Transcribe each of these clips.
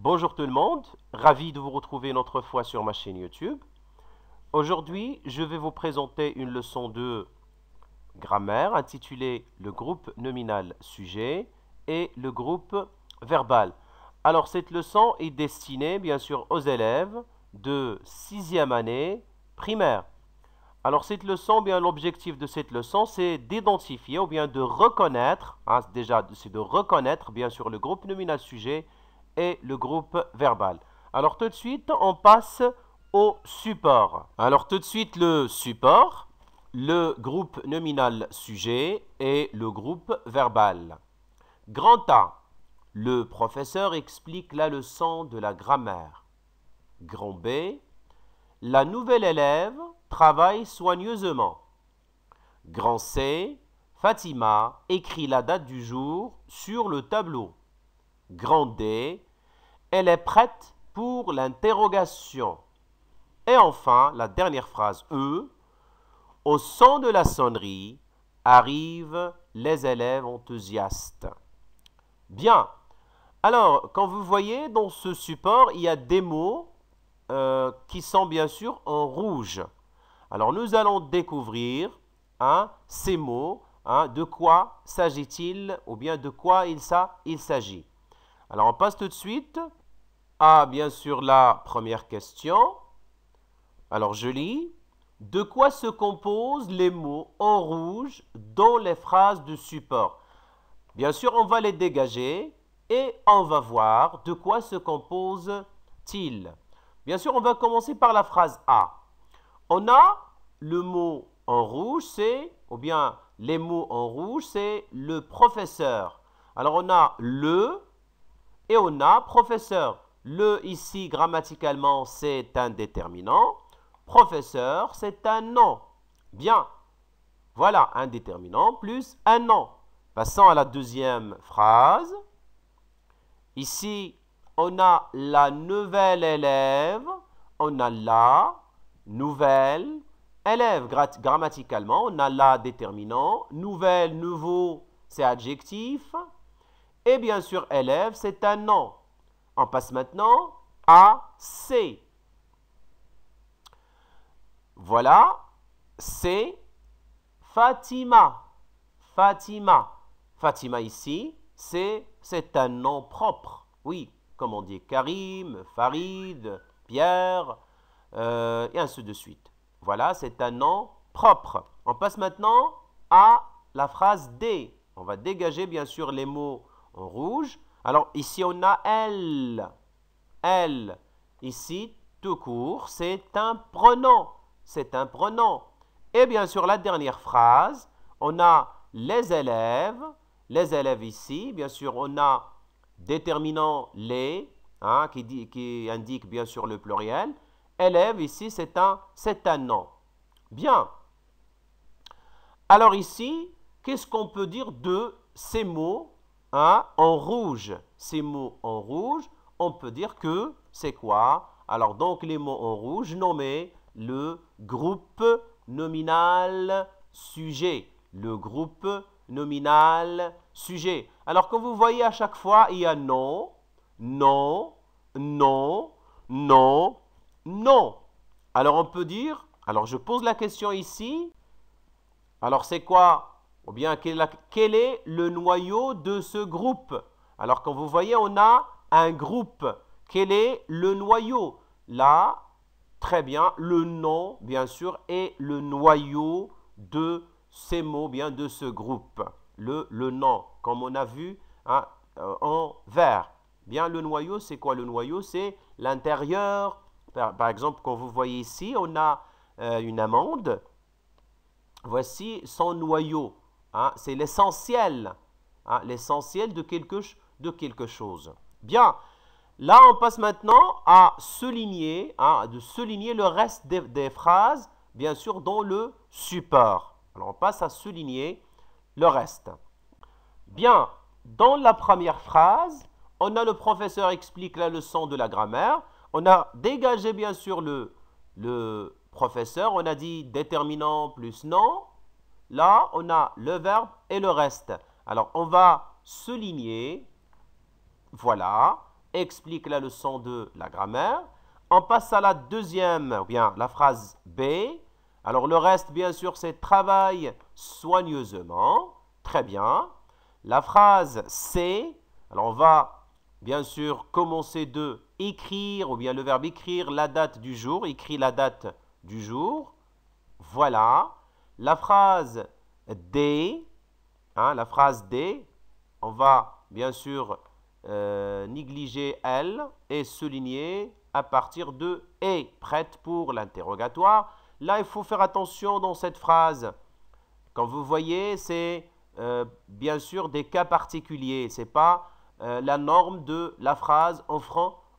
Bonjour tout le monde, ravi de vous retrouver une autre fois sur ma chaîne YouTube. Aujourd'hui, je vais vous présenter une leçon de grammaire intitulée Le groupe nominal sujet et le groupe verbal. Alors cette leçon est destinée bien sûr aux élèves de 6e année primaire. Alors cette leçon, eh bien l'objectif de cette leçon, c'est d'identifier ou bien de reconnaître, hein, déjà c'est de reconnaître bien sûr le groupe nominal sujet le groupe verbal. Alors tout de suite, on passe au support. Alors tout de suite, le support, le groupe nominal sujet et le groupe verbal. Grand A, le professeur explique la leçon de la grammaire. Grand B, la nouvelle élève travaille soigneusement. Grand C, Fatima écrit la date du jour sur le tableau. Grand D, elle est prête pour l'interrogation. Et enfin, la dernière phrase E. Au son de la sonnerie arrivent les élèves enthousiastes. Bien. Alors, quand vous voyez dans ce support, il y a des mots euh, qui sont bien sûr en rouge. Alors, nous allons découvrir hein, ces mots. Hein, de quoi s'agit-il ou bien de quoi il, il s'agit. Alors on passe tout de suite à bien sûr la première question. Alors je lis. De quoi se composent les mots en rouge dans les phrases de support Bien sûr, on va les dégager et on va voir de quoi se composent-ils. Bien sûr, on va commencer par la phrase A. On a le mot en rouge, c'est, ou bien les mots en rouge, c'est le professeur. Alors on a le, et on a professeur. Le ici, grammaticalement, c'est un déterminant. Professeur, c'est un nom. Bien. Voilà, un déterminant plus un nom. Passons à la deuxième phrase. Ici, on a la nouvelle élève. On a la nouvelle élève. Grammaticalement, on a la déterminant. Nouvelle, nouveau, c'est adjectif. Et bien sûr, élève, c'est un nom. On passe maintenant à C. Voilà, c'est Fatima. Fatima. Fatima ici, c'est un nom propre. Oui, comme on dit Karim, Farid, Pierre, euh, et ainsi de suite. Voilà, c'est un nom propre. On passe maintenant à la phrase D. On va dégager bien sûr les mots rouge. Alors ici on a elle. Elle. Ici, tout court, c'est un pronom. C'est un pronom. Et bien sûr, la dernière phrase, on a les élèves. Les élèves ici, bien sûr, on a déterminant les, hein, qui, dit, qui indique bien sûr le pluriel. élèves ici, c'est un, un nom. Bien. Alors ici, qu'est-ce qu'on peut dire de ces mots en rouge. Ces mots en rouge, on peut dire que c'est quoi Alors donc les mots en rouge nommés le groupe nominal sujet. Le groupe nominal sujet. Alors que vous voyez à chaque fois, il y a non, non, non, non, non. Alors on peut dire, alors je pose la question ici. Alors c'est quoi ou bien quel est le noyau de ce groupe Alors quand vous voyez, on a un groupe. Quel est le noyau Là, très bien, le nom, bien sûr, est le noyau de ces mots, bien de ce groupe. Le, le nom, comme on a vu hein, euh, en vert. Bien, le noyau, c'est quoi le noyau C'est l'intérieur. Par, exemple, quand vous voyez ici, on a euh, une amande. Voici son noyau. Hein, c'est l'essentiel. Hein, l'essentiel de quelque, de quelque chose. Bien. Là, on passe maintenant à souligner, hein, de souligner le reste des, phrases, bien sûr, dans le support. Alors, on passe à souligner le reste. Bien, dans la première phrase, on a le professeur explique la leçon de la grammaire. On a dégagé, bien sûr, le, professeur. On a dit déterminant plus non ». Là, on a le verbe et le reste. Alors, on va souligner, voilà, explique la leçon de la grammaire. On passe à la deuxième, ou bien la phrase B. Alors, le reste, bien sûr, c'est travaille soigneusement. Très bien. La phrase C, alors on va, bien sûr, commencer de écrire, ou bien le verbe écrire, la date du jour, écrit la date du jour. Voilà. La phrase D, hein, la phrase on va bien sûr euh, négliger L et souligner à partir de et » prête pour l'interrogatoire. Là, il faut faire attention dans cette phrase. Quand vous voyez, c'est euh, bien sûr des cas particuliers. Ce n'est pas euh, la norme de la phrase en,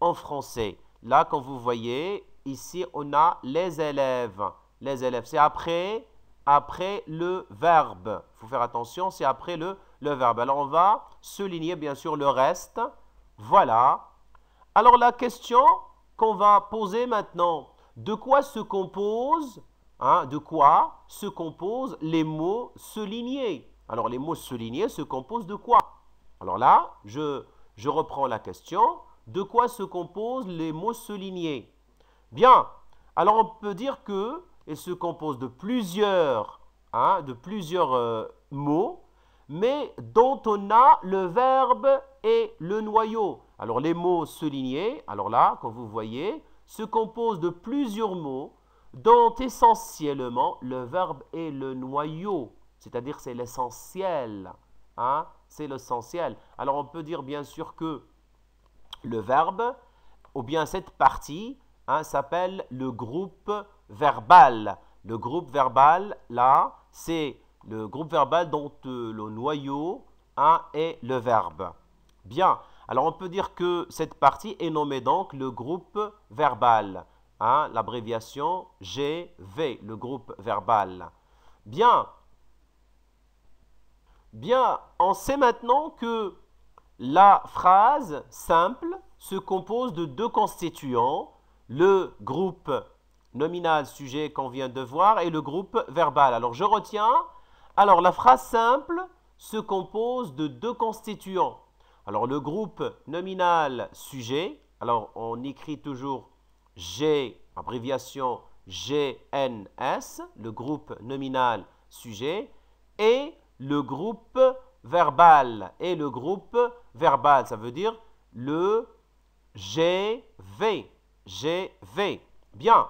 en français. Là, quand vous voyez, ici, on a les élèves. Les élèves, c'est après après le verbe. Il faut faire attention, c'est après le, verbe. Alors, on va souligner, bien sûr, le reste. Voilà. Alors, la question qu'on va poser maintenant, de quoi se composent, hein, de quoi se compose les mots soulignés Alors, les mots soulignés se composent de quoi Alors là, je, je reprends la question. De quoi se composent les mots soulignés Bien. Alors, on peut dire que et se compose de plusieurs, hein, de plusieurs euh, mots, mais dont on a le verbe et le noyau. Alors les mots soulignés, alors là, comme vous voyez, se composent de plusieurs mots, dont essentiellement le verbe est le noyau, c'est-à-dire c'est l'essentiel. Hein, c'est l'essentiel. Alors on peut dire bien sûr que le verbe, ou bien cette partie, hein, s'appelle le groupe verbal. Le groupe verbal, là, c'est le groupe verbal dont euh, le noyau 1 est le verbe. Bien, alors on peut dire que cette partie est nommée donc le groupe verbal. Hein, l'abréviation GV, le groupe verbal. Bien, Bien, on sait maintenant que la phrase simple se compose de deux constituants, le groupe nominal, sujet qu'on vient de voir, et le groupe verbal. Alors, je retiens. Alors, la phrase simple se compose de deux constituants. Alors, le groupe nominal, sujet. Alors, on écrit toujours G, abréviation GNS, le groupe nominal, sujet, et le groupe verbal. Et le groupe verbal, ça veut dire le GV. GV. Bien.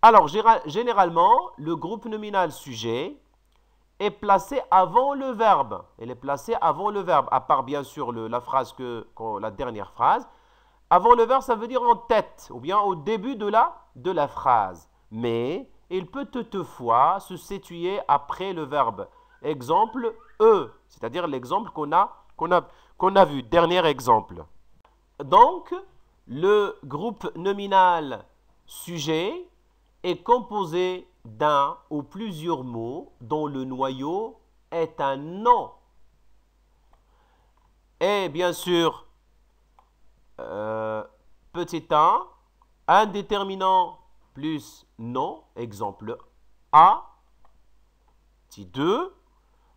Alors, généralement, le groupe nominal sujet est placé avant le verbe. Il est placé avant le verbe, à part bien sûr la, phrase la dernière phrase. Avant le verbe, ça veut dire en tête, ou bien au début de la, de la phrase. Mais il peut toutefois se situer après le verbe. Exemple, e, c'est-à-dire l'exemple qu'on a vu. Dernier exemple. Donc, le groupe nominal sujet est composé d'un ou plusieurs mots dont le noyau est un nom. Et bien sûr, euh, petit 1, un plus nom, exemple A, petit 2,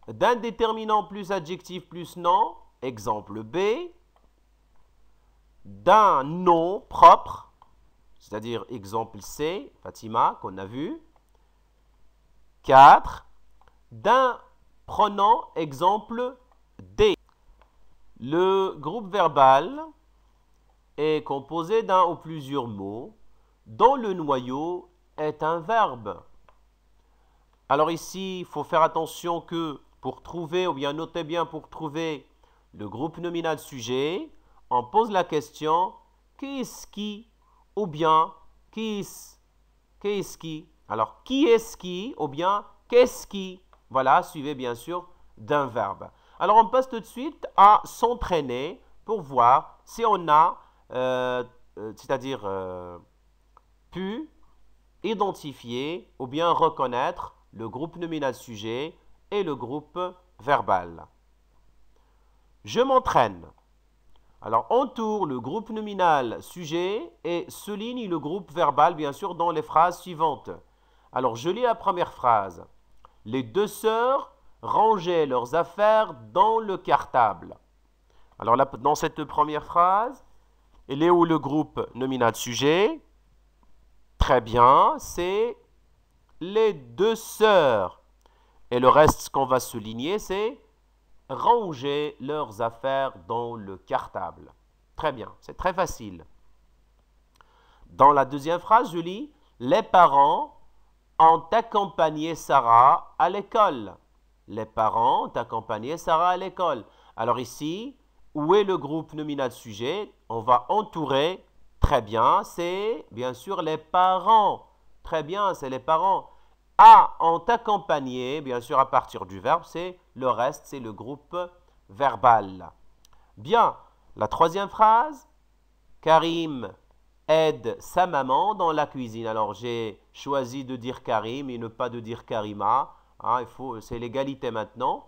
d'un déterminant plus adjectif plus nom, exemple B, d'un nom propre, c'est-à-dire exemple C, Fatima, qu'on a vu. 4. D'un pronom, exemple D. Le groupe verbal est composé d'un ou plusieurs mots dont le noyau est un verbe. Alors ici, il faut faire attention que pour trouver, ou bien notez bien pour trouver le groupe nominal sujet, on pose la question qu'est-ce qui ou bien qui est-ce qui Alors, qui est-ce qui ou bien qu'est-ce qui Voilà, suivez bien sûr d'un verbe. Alors, on passe tout de suite à s'entraîner pour voir si on a, euh, euh, c'est-à-dire, euh, pu identifier ou bien reconnaître le groupe nominal sujet et le groupe verbal. Je m'entraîne. Alors, entoure le groupe nominal sujet et souligne le groupe verbal, bien sûr, dans les phrases suivantes. Alors, je lis la première phrase. Les deux sœurs rangeaient leurs affaires dans le cartable. Alors, là, dans cette première phrase, elle est où le groupe nominal sujet Très bien, c'est les deux sœurs. Et le reste, ce qu'on va souligner, c'est ranger leurs affaires dans le cartable. Très bien, c'est très facile. Dans la deuxième phrase, je lis Les parents ont accompagné Sarah à l'école. Les parents ont accompagné Sarah à l'école. Alors ici, où est le groupe nominal sujet On va entourer. Très bien, c'est bien sûr les parents. Très bien, c'est les parents. A en t'accompagner, bien sûr, à partir du verbe, c'est le reste, c'est le groupe verbal. Bien, la troisième phrase, Karim aide sa maman dans la cuisine. Alors, j'ai choisi de dire Karim et ne pas de dire Karima. Hein, c'est l'égalité maintenant.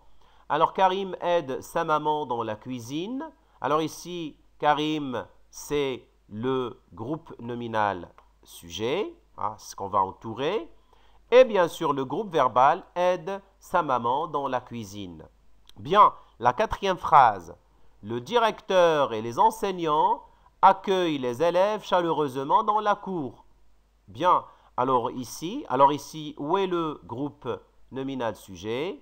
Alors, Karim aide sa maman dans la cuisine. Alors ici, Karim, c'est le groupe nominal sujet, hein, ce qu'on va entourer. Et bien sûr, le groupe verbal aide sa maman dans la cuisine. Bien, la quatrième phrase. Le directeur et les enseignants accueillent les élèves chaleureusement dans la cour. Bien, alors ici, alors ici, où est le groupe nominal sujet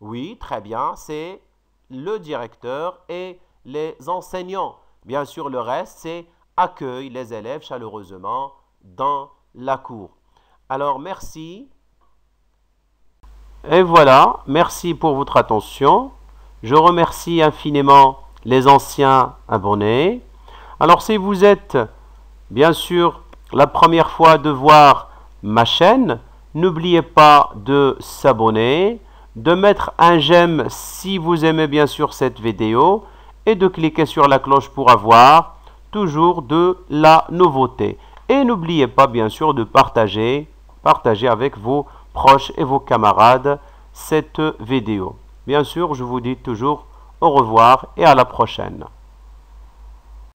Oui, très bien, c'est le directeur et les enseignants. Bien sûr, le reste, c'est accueillent les élèves chaleureusement dans la cour. Alors merci. Et voilà, merci pour votre attention. Je remercie infiniment les anciens abonnés. Alors si vous êtes bien sûr la première fois de voir ma chaîne, n'oubliez pas de s'abonner, de mettre un j'aime si vous aimez bien sûr cette vidéo et de cliquer sur la cloche pour avoir toujours de la nouveauté. Et n'oubliez pas bien sûr de partager partagez avec vos proches et vos camarades cette vidéo. Bien sûr, je vous dis toujours au revoir et à la prochaine.